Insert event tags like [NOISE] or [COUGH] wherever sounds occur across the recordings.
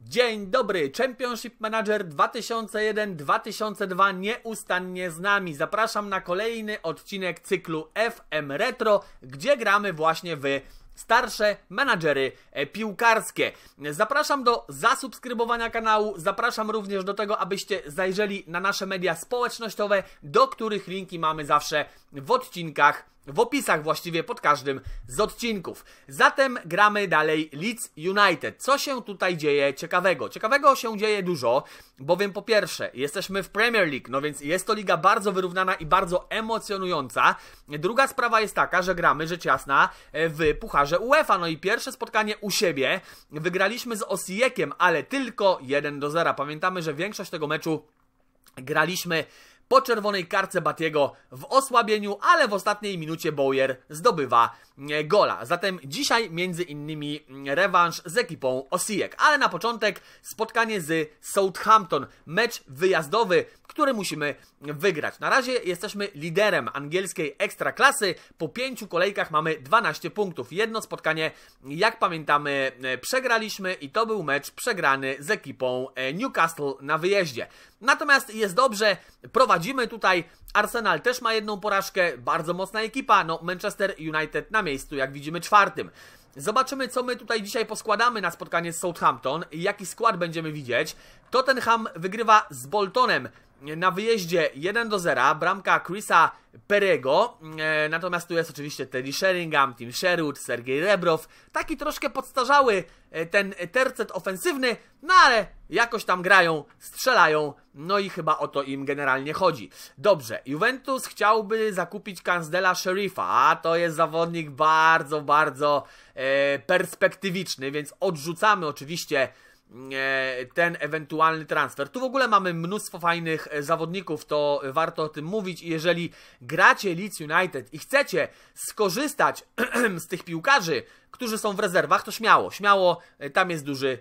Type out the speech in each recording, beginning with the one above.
Dzień dobry, Championship Manager 2001-2002 nieustannie z nami. Zapraszam na kolejny odcinek cyklu FM Retro, gdzie gramy właśnie w starsze menadżery e, piłkarskie. Zapraszam do zasubskrybowania kanału, zapraszam również do tego, abyście zajrzeli na nasze media społecznościowe, do których linki mamy zawsze w odcinkach w opisach właściwie pod każdym z odcinków. Zatem gramy dalej Leeds United. Co się tutaj dzieje ciekawego? Ciekawego się dzieje dużo, bowiem po pierwsze jesteśmy w Premier League, no więc jest to liga bardzo wyrównana i bardzo emocjonująca. Druga sprawa jest taka, że gramy rzecz jasna w Pucharze UEFA, no i pierwsze spotkanie u siebie wygraliśmy z Osiekiem, ale tylko 1 do 0. Pamiętamy, że większość tego meczu graliśmy po czerwonej karce Batiego w osłabieniu, ale w ostatniej minucie Bowyer zdobywa e, gola. Zatem dzisiaj między innymi mm, rewanż z ekipą Osijek. Ale na początek spotkanie z Southampton. Mecz wyjazdowy, który musimy wygrać. Na razie jesteśmy liderem angielskiej ekstraklasy. Po pięciu kolejkach mamy 12 punktów. Jedno spotkanie, jak pamiętamy, e, przegraliśmy i to był mecz przegrany z ekipą e, Newcastle na wyjeździe. Natomiast jest dobrze, prowadzić Prowadzimy tutaj, Arsenal też ma jedną porażkę, bardzo mocna ekipa, no Manchester United na miejscu, jak widzimy, czwartym. Zobaczymy, co my tutaj dzisiaj poskładamy na spotkanie z Southampton, jaki skład będziemy widzieć. Tottenham wygrywa z Boltonem na wyjeździe 1 do 0, bramka Chrisa Perego, e, natomiast tu jest oczywiście Teddy Sheringham, Tim Sherwood, Sergej Rebrow, taki troszkę podstarzały e, ten tercet ofensywny, no ale jakoś tam grają, strzelają, no i chyba o to im generalnie chodzi. Dobrze, Juventus chciałby zakupić Kansdela Sheriffa, a to jest zawodnik bardzo, bardzo e, perspektywiczny, więc odrzucamy oczywiście E, ten ewentualny transfer. Tu w ogóle mamy mnóstwo fajnych e, zawodników, to warto o tym mówić. jeżeli gracie Leeds United i chcecie skorzystać [CLEARS THROAT] z tych piłkarzy, którzy są w rezerwach, to śmiało, śmiało, e, tam jest duży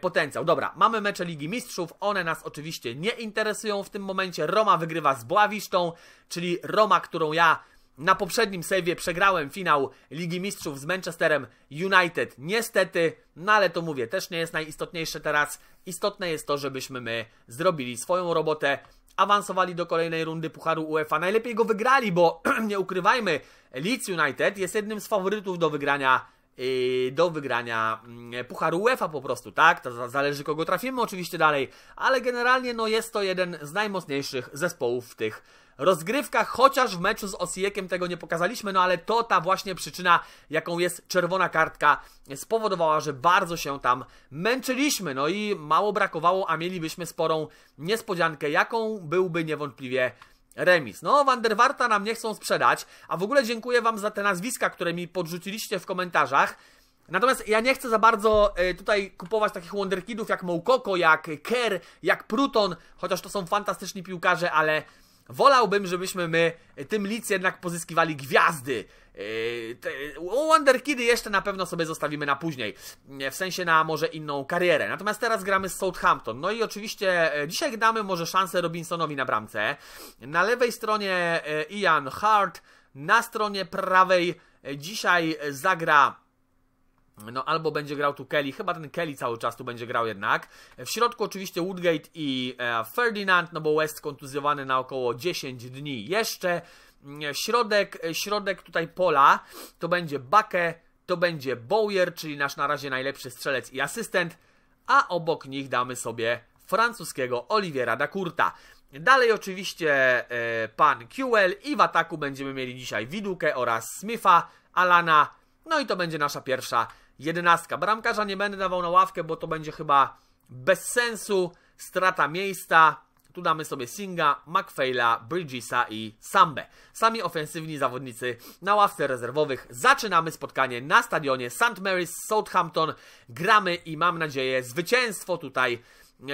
potencjał. Dobra, mamy mecze Ligi Mistrzów, one nas oczywiście nie interesują w tym momencie. Roma wygrywa z Bławisztą, czyli Roma, którą ja na poprzednim sejwie przegrałem finał Ligi Mistrzów z Manchesterem United. Niestety, no ale to mówię, też nie jest najistotniejsze teraz. Istotne jest to, żebyśmy my zrobili swoją robotę, awansowali do kolejnej rundy Pucharu UEFA. Najlepiej go wygrali, bo [CLEARS THROAT] nie ukrywajmy, Leeds United jest jednym z faworytów do wygrania yy, do wygrania mm, Pucharu UEFA po prostu, tak? To zależy kogo trafimy oczywiście dalej, ale generalnie no jest to jeden z najmocniejszych zespołów w tych rozgrywka, chociaż w meczu z Osiekiem tego nie pokazaliśmy, no ale to ta właśnie przyczyna, jaką jest czerwona kartka, spowodowała, że bardzo się tam męczyliśmy. No i mało brakowało, a mielibyśmy sporą niespodziankę, jaką byłby niewątpliwie remis. No, Wanderwarta nam nie chcą sprzedać, a w ogóle dziękuję Wam za te nazwiska, które mi podrzuciliście w komentarzach. Natomiast ja nie chcę za bardzo e, tutaj kupować takich wonderkidów jak Moukoko, jak Kerr, jak Pruton, chociaż to są fantastyczni piłkarze, ale Wolałbym, żebyśmy my e, tym Leeds jednak pozyskiwali gwiazdy. E, Wonderkidy jeszcze na pewno sobie zostawimy na później, e, w sensie na może inną karierę. Natomiast teraz gramy z Southampton. No i oczywiście dzisiaj damy może szansę Robinsonowi na bramce. Na lewej stronie Ian Hart, na stronie prawej dzisiaj zagra no albo będzie grał tu Kelly, chyba ten Kelly cały czas tu będzie grał jednak. W środku oczywiście Woodgate i e, Ferdinand, no bo West kontuzjowany na około 10 dni jeszcze. Mm, środek, e, środek tutaj pola to będzie Bakke, to będzie Bowyer, czyli nasz na razie najlepszy strzelec i asystent, a obok nich damy sobie francuskiego Oliviera Dakurta. Dalej oczywiście e, pan QL i w ataku będziemy mieli dzisiaj Widukę oraz Smitha, Alana, no i to będzie nasza pierwsza jedenastka. Bramkarza nie będę dawał na ławkę, bo to będzie chyba bez sensu. Strata miejsca. Tu damy sobie Singa, McFaila, Bridgisa i Sambe. Sami ofensywni zawodnicy na ławce rezerwowych. Zaczynamy spotkanie na stadionie St. Mary's, Southampton. Gramy i mam nadzieję zwycięstwo tutaj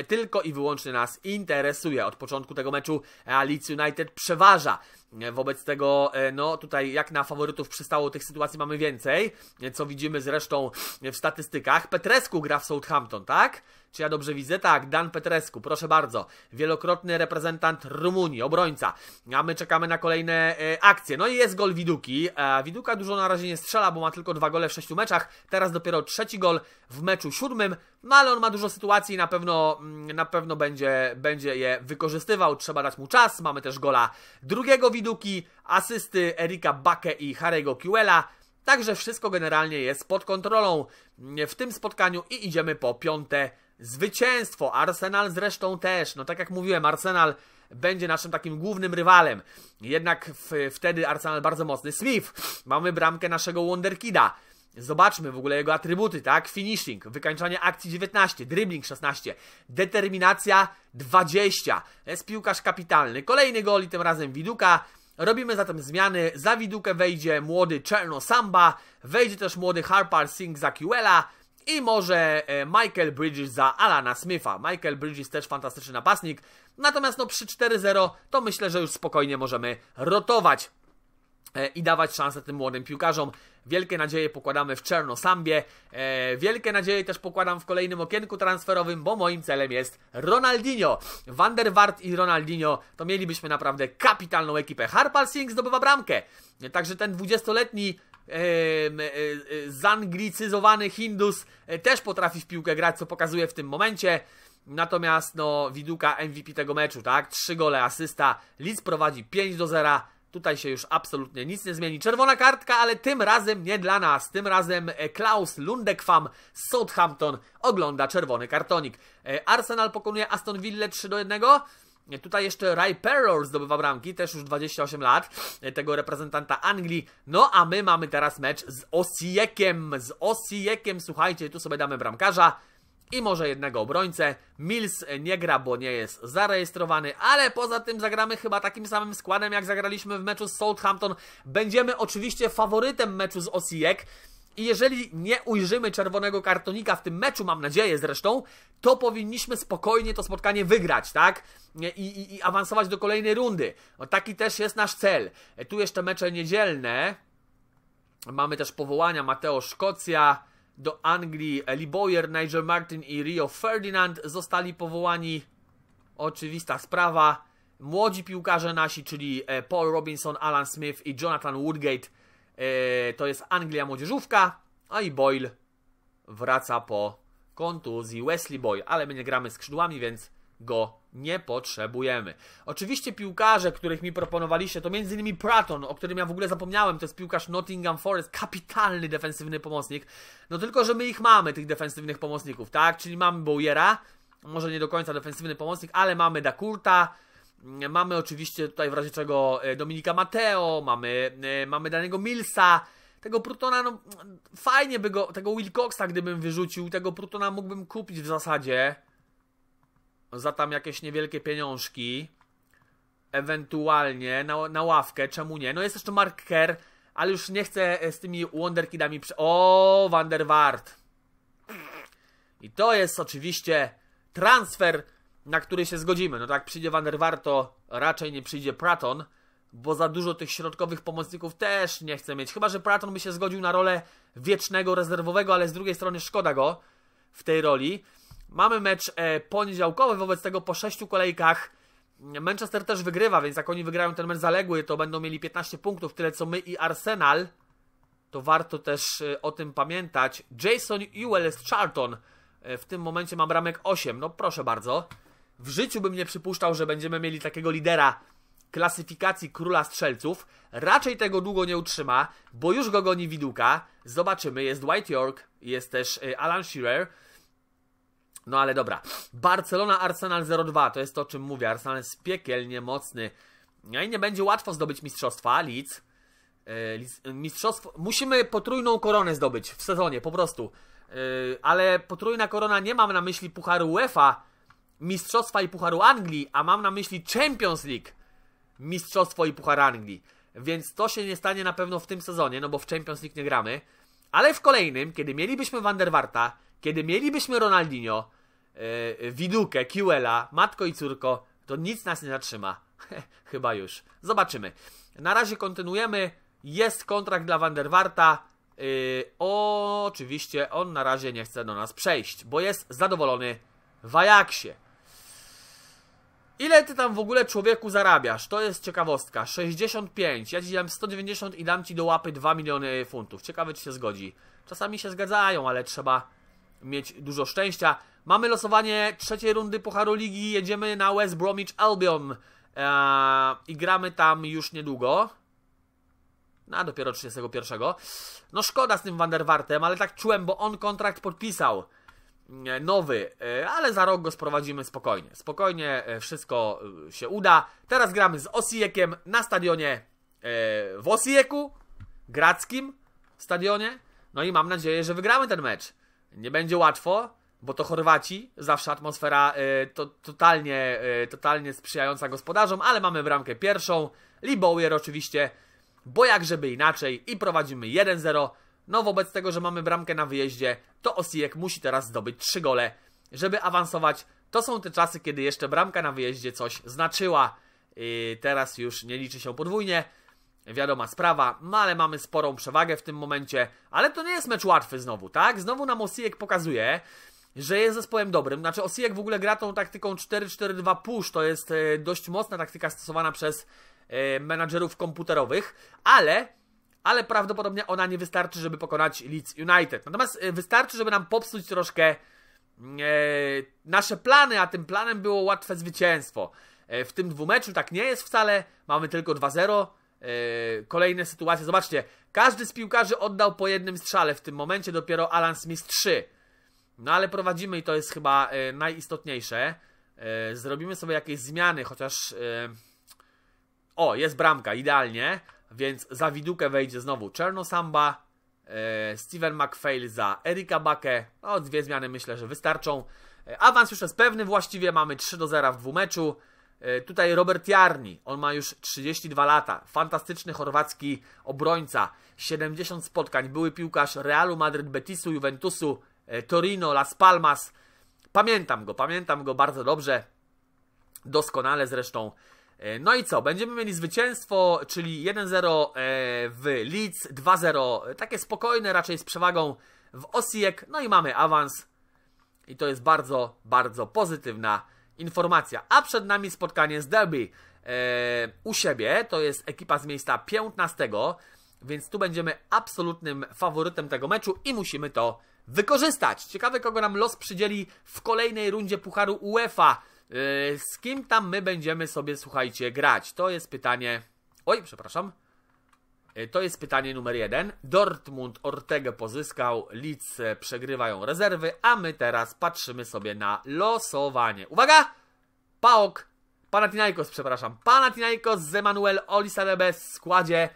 tylko i wyłącznie nas interesuje. Od początku tego meczu Leeds United przeważa. E, wobec tego, e, no tutaj jak na faworytów przystało, tych sytuacji mamy więcej, e, co widzimy zresztą w statystykach. Petresku gra w Southampton, tak? Czy ja dobrze widzę? Tak, Dan Petresku, proszę bardzo. Wielokrotny reprezentant Rumunii, obrońca. A my czekamy na kolejne e, akcje. No i jest gol Widuki. E, Widuka dużo na razie nie strzela, bo ma tylko dwa gole w sześciu meczach. Teraz dopiero trzeci gol w meczu siódmym. No ale on ma dużo sytuacji i na pewno, mm, na pewno będzie, będzie je wykorzystywał. Trzeba dać mu czas. Mamy też gola drugiego Widuki Samiduki, asysty Erika Bakke i Harego Kewella. Także wszystko generalnie jest pod kontrolą w tym spotkaniu i idziemy po piąte zwycięstwo. Arsenal zresztą też. No tak jak mówiłem, Arsenal będzie naszym takim głównym rywalem. Jednak w, wtedy Arsenal bardzo mocny. Smith, mamy bramkę naszego Wonderkida. Zobaczmy w ogóle jego atrybuty, tak? Finishing, wykańczanie akcji 19, dribbling 16, determinacja 20. Jest piłkarz kapitalny. Kolejny gol i tym razem Widuka. Robimy zatem zmiany. Za Widukę wejdzie młody Czerno Samba, wejdzie też młody Harpal Singh za Kiwela i może e, Michael Bridges za Alana Smitha. Michael Bridges też fantastyczny napastnik. Natomiast no przy 4-0 to myślę, że już spokojnie możemy rotować. E, i dawać szansę tym młodym piłkarzom. Wielkie nadzieje pokładamy w Czernozambie. E, wielkie nadzieje też pokładam w kolejnym okienku transferowym, bo moim celem jest Ronaldinho. Van der Waart i Ronaldinho to mielibyśmy naprawdę kapitalną ekipę. Harpal Singh zdobywa bramkę. E, także ten 20-letni zanglicyzowany Hindus też potrafi w piłkę grać, co pokazuje w tym momencie. Natomiast no, Widuka MVP tego meczu, tak? Trzy gole, asysta. Leeds prowadzi 5 do 0. Tutaj się już absolutnie nic nie zmieni. Czerwona kartka, ale tym razem nie dla nas. Tym razem e, Klaus Lundekwam z Southampton ogląda czerwony kartonik. E, Arsenal pokonuje Aston Villa 3 do 1. E, tutaj jeszcze Ray Perror zdobywa bramki, też już 28 lat, tego reprezentanta Anglii. No a my mamy teraz mecz z Osiekiem. Z Osiekiem, słuchajcie, tu sobie damy bramkarza i może jednego obrońcę. Mills nie gra, bo nie jest zarejestrowany, ale poza tym zagramy chyba takim samym składem, jak zagraliśmy w meczu z Southampton. Będziemy oczywiście faworytem meczu z Osijek. I jeżeli nie ujrzymy czerwonego kartonika w tym meczu, mam nadzieję zresztą, to powinniśmy spokojnie to spotkanie wygrać, tak? I, i, i awansować do kolejnej rundy. No, taki też jest nasz cel. E, tu jeszcze mecze niedzielne. Mamy też powołania Mateo Szkocja do Anglii Lee Boyer, Nigel Martin i Rio Ferdinand zostali powołani. Oczywista sprawa. Młodzi piłkarze nasi, czyli e, Paul Robinson, Alan Smith i Jonathan Woodgate. E, to jest Anglia młodzieżówka, a i Boyle wraca po kontuzji Wesley Boyle, ale my nie gramy skrzydłami, więc go nie potrzebujemy. Oczywiście piłkarze, których mi proponowaliście, to m.in. Praton, o którym ja w ogóle zapomniałem, to jest piłkarz Nottingham Forest, kapitalny defensywny pomocnik. No tylko, że my ich mamy, tych defensywnych pomocników, tak? Czyli mamy Bowiera, może nie do końca defensywny pomocnik, ale mamy Dakurta, mm, mamy oczywiście tutaj w razie czego e, Dominika Mateo, mamy, e, mamy danego Milsa, tego Prutona, no fajnie by go, tego Wilcoxa gdybym wyrzucił, tego Prutona mógłbym kupić w zasadzie, za tam jakieś niewielkie pieniążki, ewentualnie na, na ławkę, czemu nie? No jest jeszcze Mark Kerr, ale już nie chcę e, z tymi Wonderkidami... o, Vanderwart. I to jest oczywiście transfer, na który się zgodzimy. No tak, przyjdzie Vanderwart, to raczej nie przyjdzie Praton, bo za dużo tych środkowych pomocników też nie chcę mieć. Chyba, że Praton by się zgodził na rolę wiecznego, rezerwowego, ale z drugiej strony szkoda go w tej roli. Mamy mecz e, poniedziałkowy, wobec tego po sześciu kolejkach Manchester też wygrywa, więc jak oni wygrają ten mecz zaległy, to będą mieli 15 punktów, tyle co my i Arsenal. To warto też e, o tym pamiętać. Jason Ewell z Charlton. E, w tym momencie mam ramek 8. No proszę bardzo. W życiu bym nie przypuszczał, że będziemy mieli takiego lidera klasyfikacji króla strzelców. Raczej tego długo nie utrzyma, bo już go goni widuka. Zobaczymy, jest Dwight York, jest też Alan Shearer. No ale dobra. Barcelona Arsenal 0-2 to jest to, o czym mówię. Arsenal jest piekielnie mocny. No i nie będzie łatwo zdobyć mistrzostwa. Leeds. E, e, mistrzostwo. Musimy potrójną koronę zdobyć w sezonie, po prostu. E, ale potrójna korona nie mam na myśli Pucharu UEFA, Mistrzostwa i Pucharu Anglii, a mam na myśli Champions League, Mistrzostwo i Puchar Anglii. Więc to się nie stanie na pewno w tym sezonie, no bo w Champions League nie gramy. Ale w kolejnym, kiedy mielibyśmy Vanderwarta, kiedy mielibyśmy Ronaldinho, e, Widukę, Kiuela, matko i córko, to nic nas nie zatrzyma. [LAUGHS] Chyba już. Zobaczymy. Na razie kontynuujemy. Jest kontrakt dla Vanderwarta. Yy, e, oczywiście on na razie nie chce do nas przejść, bo jest zadowolony w Ajaxie. Ile ty tam w ogóle człowieku zarabiasz? To jest ciekawostka. 65. Ja ci dam 190 i dam ci do łapy 2 miliony funtów. Ciekawe, czy się zgodzi. Czasami się zgadzają, ale trzeba mieć dużo szczęścia. Mamy losowanie trzeciej rundy Pucharu Ligi, jedziemy na West Bromwich Albion eee, i gramy tam już niedługo. Na no, dopiero 31. No szkoda z tym Vanderwartem, ale tak czułem, bo on kontrakt podpisał nowy, eee, ale za rok go sprowadzimy spokojnie. Spokojnie eee, wszystko eee, się uda. Teraz gramy z Osijekiem na stadionie w Osijeku, grackim stadionie. No i mam nadzieję, że wygramy ten mecz. Nie będzie łatwo, bo to Chorwaci, zawsze atmosfera y, to, totalnie, y, totalnie sprzyjająca gospodarzom, ale mamy bramkę pierwszą, Libowier oczywiście, bo jak żeby inaczej i prowadzimy 1-0. No wobec tego, że mamy bramkę na wyjeździe, to Osijek musi teraz zdobyć 3 gole, żeby awansować. To są te czasy, kiedy jeszcze bramka na wyjeździe coś znaczyła. Y, teraz już nie liczy się podwójnie wiadoma sprawa, no ale mamy sporą przewagę w tym momencie, ale to nie jest mecz łatwy znowu, tak? Znowu nam Osijek pokazuje, że jest zespołem dobrym. Znaczy Osijek w ogóle gra tą taktyką 4-4-2 push, to jest e, dość mocna taktyka stosowana przez e, menadżerów komputerowych, ale ale prawdopodobnie ona nie wystarczy, żeby pokonać Leeds United. Natomiast e, wystarczy, żeby nam popsuć troszkę e, nasze plany, a tym planem było łatwe zwycięstwo. E, w tym dwumeczu tak nie jest wcale, mamy tylko 2-0, Yy, kolejne sytuacje. Zobaczcie, każdy z piłkarzy oddał po jednym strzale w tym momencie, dopiero Alan Smith 3. No ale prowadzimy i to jest chyba yy, najistotniejsze. Yy, zrobimy sobie jakieś zmiany, chociaż... o, jest bramka, idealnie. Więc za widukę wejdzie znowu Czerno Samba, Steven McPhail za Erika Bakę. O, no, dwie zmiany myślę, że wystarczą. Awans już jest pewny, właściwie mamy 3 do 0 w dwóch meczu. E, tutaj Robert Jarni, on ma już 32 lata, fantastyczny chorwacki obrońca, 70 spotkań, były piłkarz Realu Madryt, Betisu, Juventusu, e, Torino, Las Palmas. Pamiętam go, pamiętam go bardzo dobrze, doskonale zresztą. E, no i co? Będziemy mieli zwycięstwo, czyli 1-0 w Leeds, 2-0 takie spokojne, raczej z przewagą w Osijek, no i mamy awans. I to jest bardzo, bardzo pozytywna informacja. A przed nami spotkanie z Derby e, u siebie, to jest ekipa z miejsca 15, więc tu będziemy absolutnym faworytem tego meczu i musimy to wykorzystać. Ciekawe, kogo nam los przydzieli w kolejnej rundzie Pucharu UEFA. E, z kim tam my będziemy sobie, słuchajcie, grać? To jest pytanie... Oj, przepraszam. E, to jest pytanie numer jeden. Dortmund Ortega pozyskał, Leeds e, przegrywają rezerwy, a my teraz patrzymy sobie na losowanie. Uwaga! Paok, Panathinaikos, przepraszam, Panathinaikos z Emanuel Olisadebe w składzie.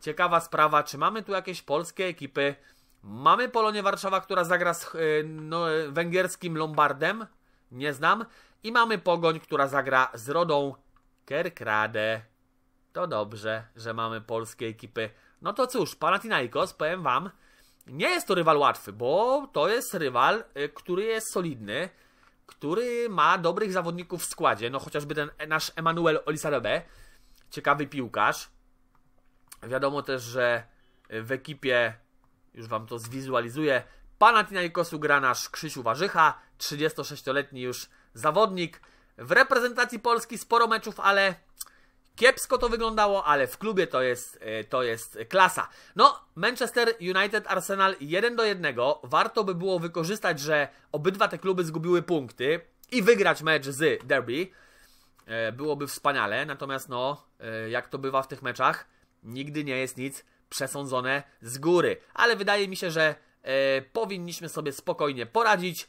Ciekawa sprawa, czy mamy tu jakieś polskie ekipy? Mamy Polonię Warszawa, która zagra z e, no, węgierskim Lombardem, nie znam. I mamy Pogoń, która zagra z Rodą Kerkrade. To dobrze, że mamy polskie ekipy. No to cóż, Panathinaikos, powiem wam, nie jest to rywal łatwy, bo to jest rywal, y, który jest solidny, który ma dobrych zawodników w składzie, no chociażby ten nasz Emanuel Olisarebe, ciekawy piłkarz. Wiadomo też, że w ekipie, już wam to zwizualizuję, Panathinaikosu gra nasz Krzysiu Warzycha, 36-letni już zawodnik. W reprezentacji Polski sporo meczów, ale Kiepsko to wyglądało, ale w klubie to jest, e, to jest klasa. No, Manchester United Arsenal 1 do 1. Warto by było wykorzystać, że obydwa te kluby zgubiły punkty i wygrać mecz z Derby. E, byłoby wspaniale, natomiast no, e, jak to bywa w tych meczach, nigdy nie jest nic przesądzone z góry. Ale wydaje mi się, że powinniśmy sobie spokojnie poradzić.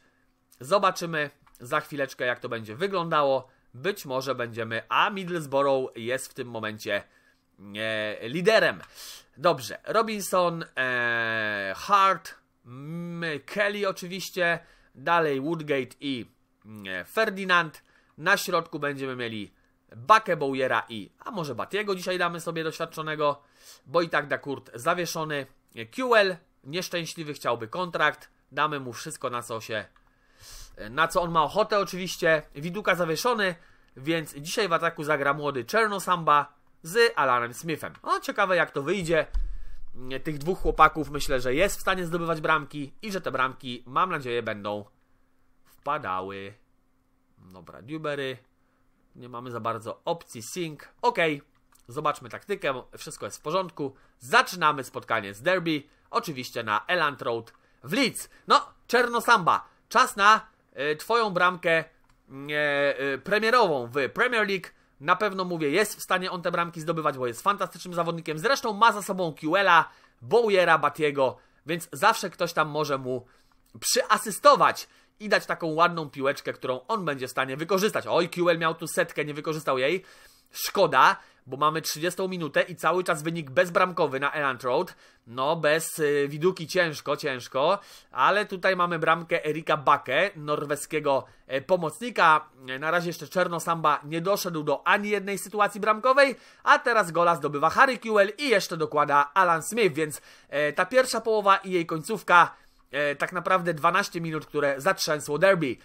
Zobaczymy za chwileczkę, jak to będzie wyglądało. Być może będziemy, a Middlesbrough jest w tym momencie e, liderem. Dobrze, Robinson, e, Hart, M Kelly oczywiście, dalej Woodgate i e, Ferdinand. Na środku będziemy mieli Bakę Bowiera i, a może Batiego dzisiaj damy sobie doświadczonego, bo i tak da Kurt zawieszony. QL nieszczęśliwy chciałby kontrakt, damy mu wszystko na co się E, na co on ma ochotę oczywiście. Widuka zawieszony, więc dzisiaj w ataku zagra młody Czernosamba z Alanem Smithem. O, ciekawe jak to wyjdzie. Mm, tych dwóch chłopaków myślę, że jest w stanie zdobywać bramki i że te bramki, mam nadzieję, będą wpadały. Dobra, Dewberry. Nie mamy za bardzo opcji sync. Ok, zobaczmy taktykę. Wszystko jest w porządku. Zaczynamy spotkanie z derby. Oczywiście na Elant Road w Leeds. No, Czernosamba. Czas na E, twoją bramkę e, e, premierową w Premier League. Na pewno mówię, jest w stanie on te bramki zdobywać, bo jest fantastycznym zawodnikiem. Zresztą ma za sobą Kiwela, Bowiera, Batiego, więc zawsze ktoś tam może mu przyasystować i dać taką ładną piłeczkę, którą on będzie w stanie wykorzystać. Oj, QL miał tu setkę, nie wykorzystał jej. Szkoda, bo mamy 30 minutę i cały czas wynik bezbramkowy na Elant Road. No, bez y, widuki ciężko, ciężko, ale tutaj mamy bramkę Erika Bakke, norweskiego y, pomocnika. Na razie jeszcze Czerno Samba nie doszedł do ani jednej sytuacji bramkowej, a teraz gola zdobywa Harry Kewell i jeszcze dokłada Alan Smith, więc y, ta pierwsza połowa i jej końcówka e, tak naprawdę 12 minut, które zatrzęsło derby.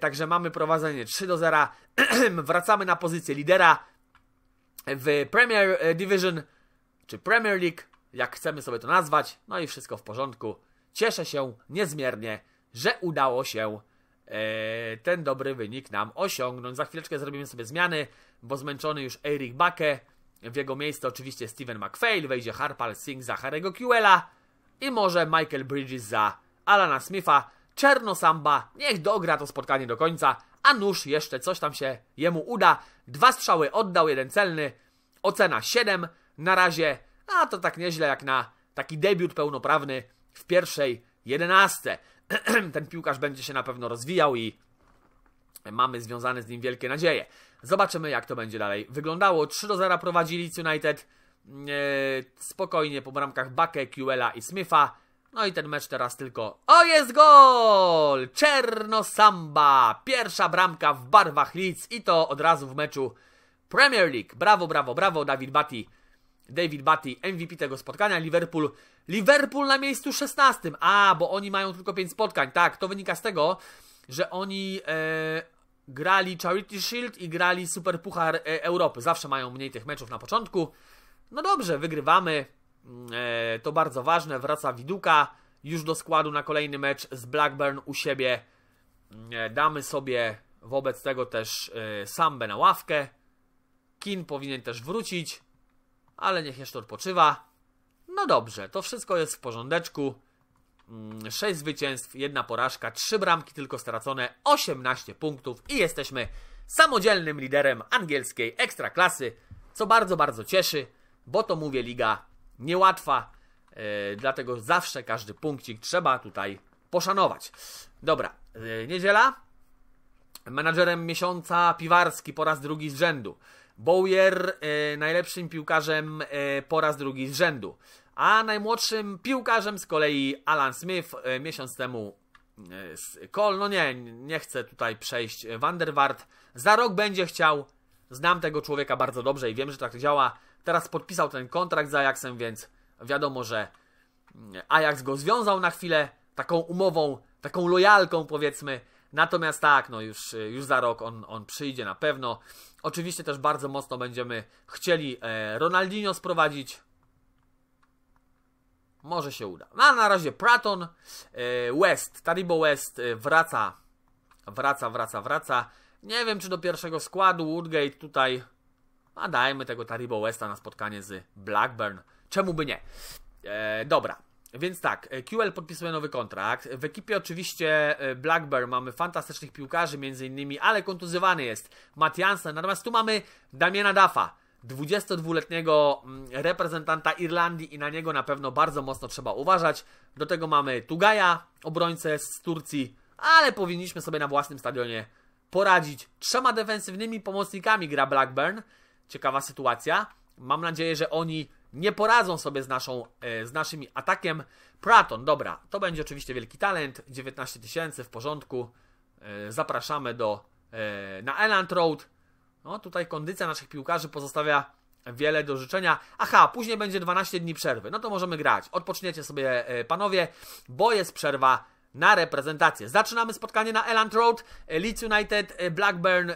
także mamy prowadzenie 3 do 0. [CLEARS THROAT] Wracamy na pozycję lidera w Premier e, Division, czy Premier League, jak chcemy sobie to nazwać. No i wszystko w porządku. Cieszę się niezmiernie, że udało się e, ten dobry wynik nam osiągnąć. Za chwileczkę zrobimy sobie zmiany, bo zmęczony już Eric Bakke. W jego miejsce oczywiście Steven McPhail, wejdzie Harpal Singh za Harry'ego Kewella i może Michael Bridges za Alana Smitha. Czerno Samba niech dogra to spotkanie do końca a nóż jeszcze coś tam się jemu uda. Dwa strzały oddał, jeden celny, ocena 7 na razie, a to tak nieźle jak na taki debiut pełnoprawny w pierwszej jedenastce. [CLEARS THROAT] Ten piłkarz będzie się na pewno rozwijał i mamy związane z nim wielkie nadzieje. Zobaczymy, jak to będzie dalej wyglądało. 3 do 0 prowadzi Leeds United. Eee, spokojnie po bramkach Bakke, Kiwela i Smitha. No i ten mecz teraz tylko... O, jest gol! Czerno Samba! Pierwsza bramka w barwach Leeds i to od razu w meczu Premier League. Brawo, brawo, brawo, David Batty. David Batty, MVP tego spotkania. Liverpool, Liverpool na miejscu 16. A, bo oni mają tylko 5 spotkań. Tak, to wynika z tego, że oni e, grali Charity Shield i grali Super Puchar e, Europy. Zawsze mają mniej tych meczów na początku. No dobrze, wygrywamy. Mm, e, to bardzo ważne, wraca Widuka już do składu na kolejny mecz z Blackburn u siebie. Mm, e, damy sobie wobec tego też e, Sambę na ławkę. Kin powinien też wrócić, ale niech jeszcze odpoczywa. No dobrze, to wszystko jest w porządeczku. 6 mm, zwycięstw, jedna porażka, 3 bramki tylko stracone, 18 punktów i jesteśmy samodzielnym liderem angielskiej ekstraklasy, co bardzo, bardzo cieszy, bo to mówię liga niełatwa, e, dlatego zawsze każdy punkcik trzeba tutaj poszanować. Dobra, e, niedziela. Menadżerem miesiąca Piwarski po raz drugi z rzędu. Bowyer e, najlepszym piłkarzem po raz drugi z rzędu. A najmłodszym piłkarzem z kolei Alan Smith miesiąc temu Kol, no nie, nie chcę tutaj przejść. Vanderwart za rok będzie chciał. Znam tego człowieka bardzo dobrze i wiem, że tak działa. Teraz podpisał ten kontrakt z Ajaxem, więc wiadomo, że mm, Ajax go związał na chwilę taką umową, taką lojalką powiedzmy. Natomiast tak, no już, już za rok on, on przyjdzie na pewno. Oczywiście też bardzo mocno będziemy chcieli e, Ronaldinho sprowadzić. Może się uda. No, a na razie Praton, e, West, Taribo West e, wraca, wraca, wraca, wraca. Nie wiem, czy do pierwszego składu Woodgate tutaj a dajmy tego Taribo Westa na spotkanie z Blackburn. Czemu by nie? E, dobra. Więc tak, e, QL podpisuje nowy kontrakt. W ekipie oczywiście e, Blackburn mamy fantastycznych piłkarzy między innymi, ale kontuzjowany jest Matt Natomiast tu mamy Damiana Dafa, 22-letniego mm, reprezentanta Irlandii i na niego na pewno bardzo mocno trzeba uważać. Do tego mamy Tugaja, obrońcę z Turcji, ale powinniśmy sobie na własnym stadionie poradzić. Trzema defensywnymi pomocnikami gra Blackburn ciekawa sytuacja. Mam nadzieję, że oni nie poradzą sobie z, naszą, e, z naszym atakiem. Praton, dobra, to będzie oczywiście wielki talent. 19 tysięcy, w porządku. E, zapraszamy do, e, na Eland Road. No tutaj kondycja naszych piłkarzy pozostawia wiele do życzenia. Aha, później będzie 12 dni przerwy. No to możemy grać. Odpoczniecie sobie panowie, bo jest przerwa na reprezentację. Zaczynamy spotkanie na Eland Road. Leeds United, e, Blackburn.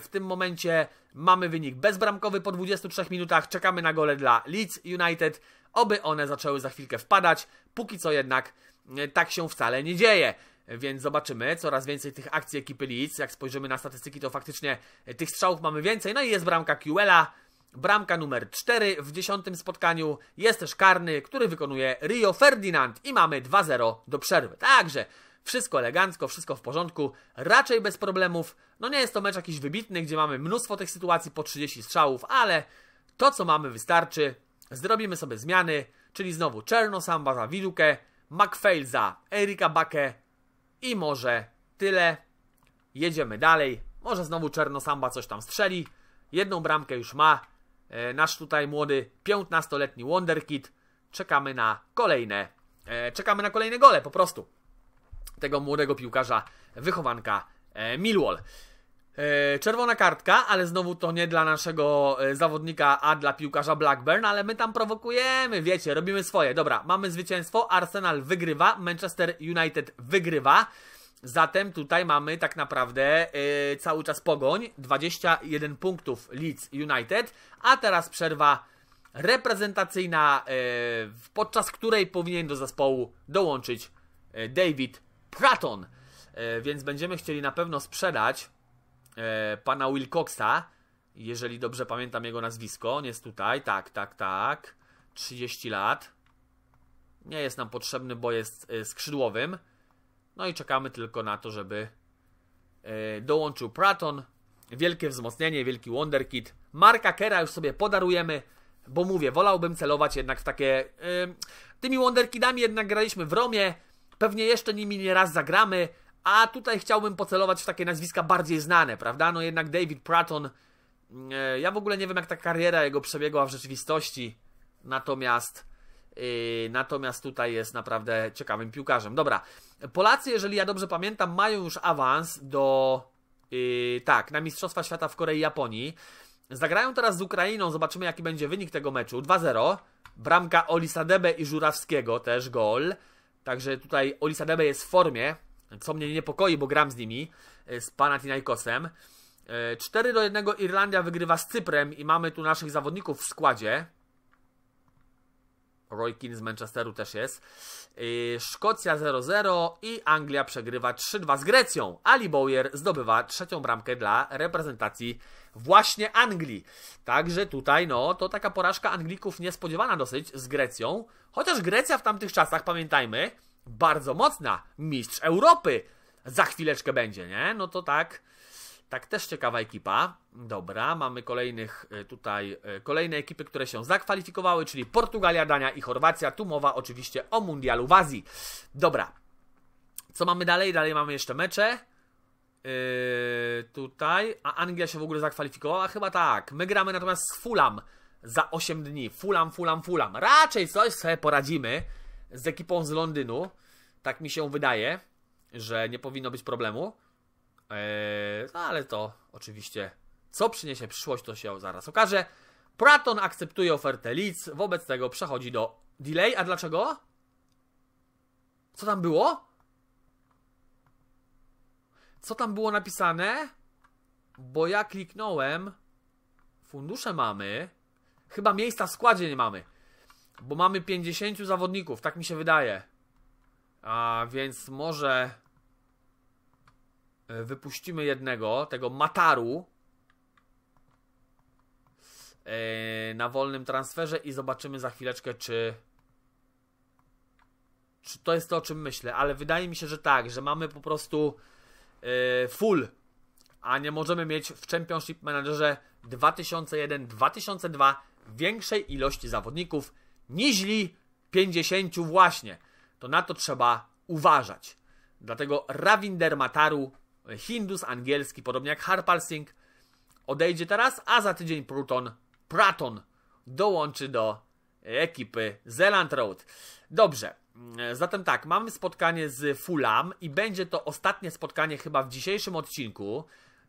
W tym momencie mamy wynik bezbramkowy po 23 minutach. Czekamy na gole dla Leeds United. Oby one zaczęły za chwilkę wpadać. Póki co jednak e, tak się wcale nie dzieje. Więc zobaczymy, coraz więcej tych akcji ekipy Leeds. Jak spojrzymy na statystyki, to faktycznie e, tych strzałów mamy więcej. No i jest bramka Kiwela Bramka numer 4 w dziesiątym spotkaniu jest też karny, który wykonuje Rio Ferdinand i mamy 2-0 do przerwy. Także wszystko elegancko, wszystko w porządku, raczej bez problemów. No nie jest to mecz jakiś wybitny, gdzie mamy mnóstwo tych sytuacji po 30 strzałów, ale to co mamy wystarczy. Zrobimy sobie zmiany, czyli znowu Czerno Samba za Widukę, McFail za Erika Bakę i może tyle. Jedziemy dalej. Może znowu Czerno Samba coś tam strzeli. Jedną bramkę już ma. E, nasz tutaj młody 15-letni Wonderkid. Czekamy na kolejne, e, czekamy na kolejne gole po prostu tego młodego piłkarza, wychowanka e, Millwall. Czerwona kartka, ale znowu to nie dla naszego zawodnika, a dla piłkarza Blackburn, ale my tam prowokujemy, wiecie, robimy swoje. Dobra, mamy zwycięstwo, Arsenal wygrywa, Manchester United wygrywa. Zatem tutaj mamy tak naprawdę yy, cały czas pogoń, 21 punktów Leeds United, a teraz przerwa reprezentacyjna, yy, podczas której powinien do zespołu dołączyć yy, David Pratton. Y, więc będziemy chcieli na pewno sprzedać y, pana Wilcoxa, jeżeli dobrze pamiętam jego nazwisko, on jest tutaj, tak, tak, tak, 30 lat. Nie jest nam potrzebny, bo jest y, skrzydłowym. No i czekamy tylko na to, żeby e, dołączył Praton. Wielkie wzmocnienie, wielki Wonderkid. Marka Kera już sobie podarujemy, bo mówię, wolałbym celować jednak w takie... E, tymi Wonderkidami jednak graliśmy w Romie, pewnie jeszcze nimi nie raz zagramy, a tutaj chciałbym pocelować w takie nazwiska bardziej znane, prawda? No jednak David Praton, e, ja w ogóle nie wiem jak ta kariera jego przebiegła w rzeczywistości, natomiast Yy, natomiast tutaj jest naprawdę ciekawym piłkarzem. Dobra, Polacy, jeżeli ja dobrze pamiętam, mają już awans do. Yy, tak, na Mistrzostwa Świata w Korei i Japonii. Zagrają teraz z Ukrainą, zobaczymy jaki będzie wynik tego meczu. 2-0. Bramka Olisadebe i Żurawskiego też gol. Także tutaj Olisadebe jest w formie, co mnie niepokoi, bo gram z nimi, yy, z Panathinaikosem. 4 do 1 Irlandia wygrywa z Cyprem i mamy tu naszych zawodników w składzie. Roy Keane z Manchesteru też jest. Y, Szkocja 0-0 i Anglia przegrywa 3-2 z Grecją. Ali Bowyer zdobywa trzecią bramkę dla reprezentacji właśnie Anglii. Także tutaj, no, to taka porażka Anglików niespodziewana dosyć z Grecją. Chociaż Grecja w tamtych czasach, pamiętajmy, bardzo mocna. Mistrz Europy za chwileczkę będzie, nie? No to tak tak, też ciekawa ekipa. Dobra, mamy kolejnych e, tutaj, e, kolejne ekipy, które się zakwalifikowały, czyli Portugalia, Dania i Chorwacja. Tu mowa oczywiście o mundialu w Azji. Dobra, co mamy dalej? Dalej mamy jeszcze mecze. Yy, tutaj, a Anglia się w ogóle zakwalifikowała? Chyba tak. My gramy natomiast z Fulham za 8 dni. Fulham, Fulham, Fulham. Raczej coś sobie poradzimy z ekipą z Londynu. Tak mi się wydaje, że nie powinno być problemu. Eee, no ale to oczywiście, co przyniesie przyszłość, to się zaraz okaże. Praton akceptuje ofertę Leeds, wobec tego przechodzi do Delay. A dlaczego? Co tam było? Co tam było napisane? Bo ja kliknąłem. Fundusze mamy. Chyba miejsca w składzie nie mamy. Bo mamy 50 zawodników, tak mi się wydaje. A więc może E, wypuścimy jednego, tego Mataru e, na wolnym transferze i zobaczymy za chwileczkę, czy czy to jest to, o czym myślę, ale wydaje mi się, że tak, że mamy po prostu e, full, a nie możemy mieć w Championship Managerze 2001-2002 większej ilości zawodników niż 50 właśnie. To na to trzeba uważać. Dlatego Ravinder Mataru Hindus, angielski, podobnie jak Harpal Singh, odejdzie teraz, a za tydzień Pruton, Praton dołączy do ekipy Zeland Road. Dobrze, mm, zatem tak, mamy spotkanie z Fulham i będzie to ostatnie spotkanie chyba w dzisiejszym odcinku.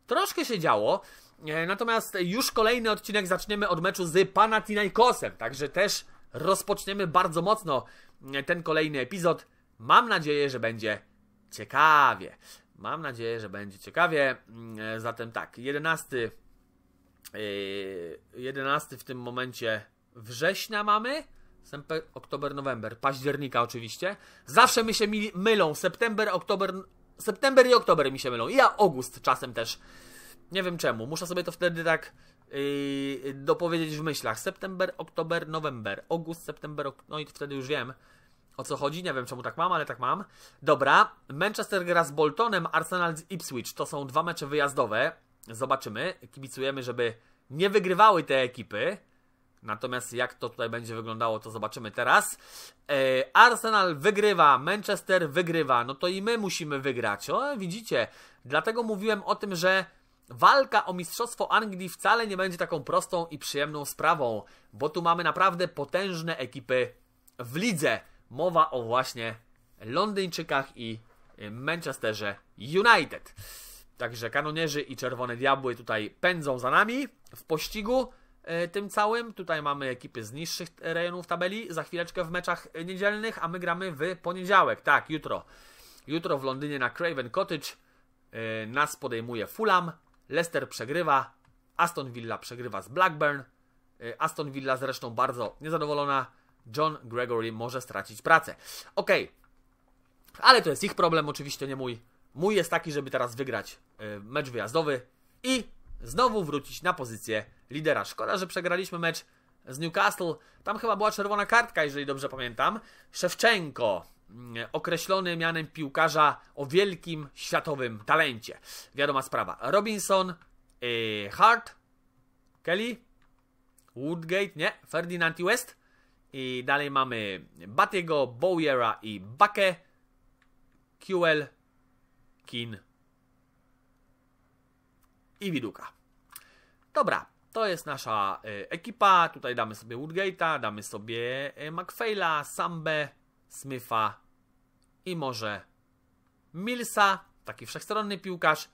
Troszkę się działo, e, natomiast już kolejny odcinek zaczniemy od meczu z Panathinaikosem, także też rozpoczniemy bardzo mocno mm, ten kolejny epizod. Mam nadzieję, że będzie ciekawie. Mam nadzieję, że będzie ciekawie. Mm, e, zatem tak, 11, 11 e, w tym momencie września mamy. Sempe, oktober, November. października oczywiście. Zawsze mi się mylą. September, oktober, september i oktober mi się mylą. I ja august czasem też. Nie wiem czemu. Muszę sobie to wtedy tak yy, dopowiedzieć w myślach. September, oktober, nowember. August, september, ok no i wtedy już wiem o co chodzi. Nie wiem czemu tak mam, ale tak mam. Dobra, Manchester gra z Boltonem, Arsenal z Ipswich. To są dwa mecze wyjazdowe. Zobaczymy. Kibicujemy, żeby nie wygrywały te ekipy. Natomiast jak to tutaj będzie wyglądało, to zobaczymy teraz. E, Arsenal wygrywa, Manchester wygrywa, no to i my musimy wygrać. O, widzicie, dlatego mówiłem o tym, że walka o Mistrzostwo Anglii wcale nie będzie taką prostą i przyjemną sprawą, bo tu mamy naprawdę potężne ekipy w lidze mowa o właśnie Londyńczykach i y, Manchesterze United. Także kanonierzy i czerwone diabły tutaj pędzą za nami w pościgu y, tym całym. Tutaj mamy ekipy z niższych rejonów tabeli. Za chwileczkę w meczach y, niedzielnych, a my gramy w poniedziałek. Tak, jutro. Jutro w Londynie na Craven Cottage nas podejmuje Fulham. Leicester przegrywa. Aston Villa przegrywa z Blackburn. Aston Villa zresztą bardzo niezadowolona John Gregory może stracić pracę. Okej, okay. ale to jest ich problem, oczywiście nie mój. Mój jest taki, żeby teraz wygrać y, mecz wyjazdowy i znowu wrócić na pozycję lidera. Szkoda, że przegraliśmy mecz z Newcastle. Tam chyba była czerwona kartka, jeżeli dobrze pamiętam. Szewczenko, mm, określony mianem piłkarza o wielkim światowym talencie. Wiadoma sprawa. Robinson, y, Hart, Kelly, Woodgate, nie, Ferdinand i West. I dalej mamy Batiego, Bowiera i Bakę, QL, Kin i Widuka. Dobra, to jest nasza e, ekipa. Tutaj damy sobie Woodgate'a, damy sobie e, McPhaila, Sambę, Smitha i może Millsa, taki wszechstronny piłkarz.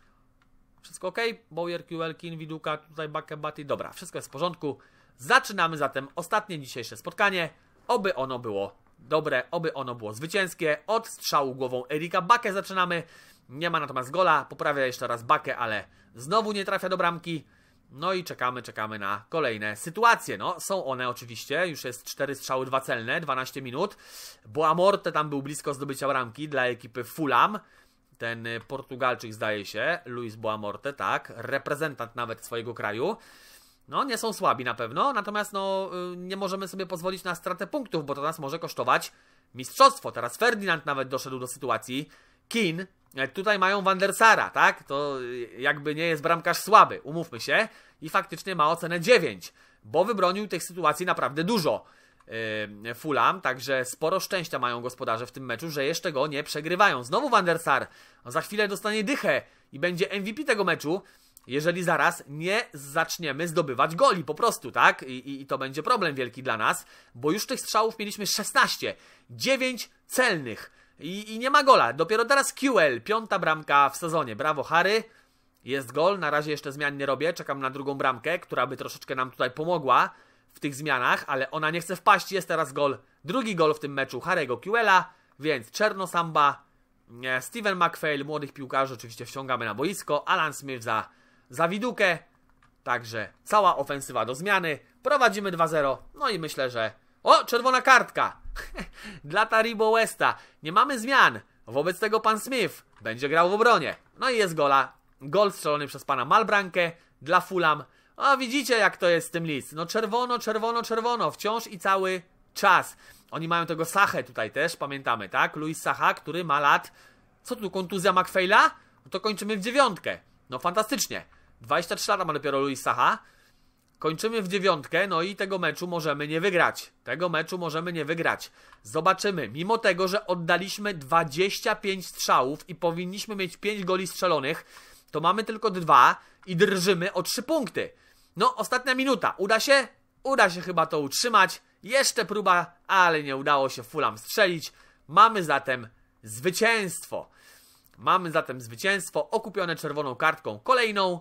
Wszystko ok? Bowier, QL, Kin, Widuka, tutaj Bakę, Batty. Dobra, wszystko jest w porządku. Zaczynamy zatem ostatnie dzisiejsze spotkanie. Oby ono było dobre, oby ono było zwycięskie. Od strzału głową Erika Bakę zaczynamy. Nie ma natomiast gola. Poprawia jeszcze raz Bakę, ale znowu nie trafia do bramki. No i czekamy, czekamy na kolejne sytuacje. No, są one oczywiście. Już jest 4 strzały, 2 celne, 12 minut. Boamorte tam był blisko zdobycia bramki dla ekipy Fulham. Ten Portugalczyk zdaje się, Luis Boamorte, tak, reprezentant nawet swojego kraju. No, nie są słabi na pewno, natomiast no, y, nie możemy sobie pozwolić na stratę punktów, bo to nas może kosztować mistrzostwo. Teraz Ferdinand nawet doszedł do sytuacji. Kin, e, tutaj mają Wandersara, tak? To y, jakby nie jest bramkarz słaby, umówmy się. I faktycznie ma ocenę 9, bo wybronił tych sytuacji naprawdę dużo. Y, Fulham, także sporo szczęścia mają gospodarze w tym meczu, że jeszcze go nie przegrywają. Znowu Wandersar, der za chwilę dostanie dychę i będzie MVP tego meczu jeżeli zaraz nie zaczniemy zdobywać goli po prostu, tak? I, i, I, to będzie problem wielki dla nas, bo już tych strzałów mieliśmy 16, 9 celnych i, i nie ma gola. Dopiero teraz QL, piąta bramka w sezonie. Brawo Harry, jest gol, na razie jeszcze zmian nie robię, czekam na drugą bramkę, która by troszeczkę nam tutaj pomogła w tych zmianach, ale ona nie chce wpaść, jest teraz gol, drugi gol w tym meczu Harego QL'a, więc Czerno Samba, Steven McPhail, młodych piłkarzy oczywiście wciągamy na boisko, Alan Smith za za widukę. Także cała ofensywa do zmiany. Prowadzimy 2-0. No i myślę, że... O, czerwona kartka! [LAUGHS] Dla Taribo Westa. Nie mamy zmian. Wobec tego pan Smith będzie grał w obronie. No i jest gola. Gol strzelony przez pana Malbrankę dla Fulham. A widzicie jak to jest z tym list. No czerwono, czerwono, czerwono. Wciąż i cały czas. Oni mają tego Sachę tutaj też, pamiętamy, tak? Luis Sacha, który ma lat... Co tu, kontuzja McFeila? No to kończymy w dziewiątkę. No fantastycznie. 23 lata ma dopiero Luis Saha. Kończymy w dziewiątkę, no i tego meczu możemy nie wygrać. Tego meczu możemy nie wygrać. Zobaczymy. Mimo tego, że oddaliśmy 25 strzałów i powinniśmy mieć 5 goli strzelonych, to mamy tylko dwa i drżymy o 3 punkty. No, ostatnia minuta. Uda się? Uda się chyba to utrzymać. Jeszcze próba, ale nie udało się Fulham strzelić. Mamy zatem zwycięstwo. Mamy zatem zwycięstwo okupione czerwoną kartką kolejną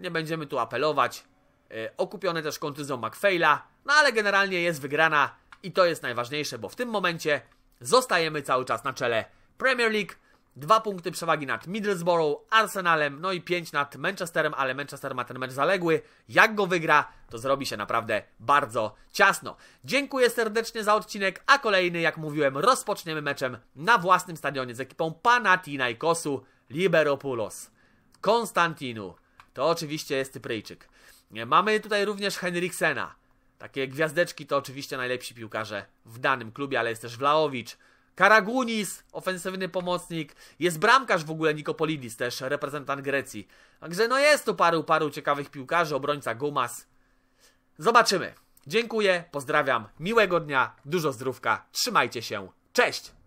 nie będziemy tu apelować. E, okupione też kontuzją McFaila, no ale generalnie jest wygrana i to jest najważniejsze, bo w tym momencie zostajemy cały czas na czele Premier League. Dwa punkty przewagi nad Middlesbrough, Arsenalem, no i pięć nad Manchesterem, ale Manchester ma ten mecz zaległy. Jak go wygra, to zrobi się naprawdę bardzo ciasno. Dziękuję serdecznie za odcinek, a kolejny, jak mówiłem, rozpoczniemy meczem na własnym stadionie z ekipą Panathinaikosu Liberopoulos. Konstantinu to oczywiście jest Cypryjczyk. Mamy tutaj również Henriksena. Takie gwiazdeczki to oczywiście najlepsi piłkarze w danym klubie, ale jest też Wlaowicz, Karagunis, ofensywny pomocnik, jest bramkarz w ogóle Nikopolidis, też reprezentant Grecji. Także no jest tu paru, paru ciekawych piłkarzy, obrońca Gumas. Zobaczymy. Dziękuję, pozdrawiam, miłego dnia, dużo zdrówka, trzymajcie się, cześć!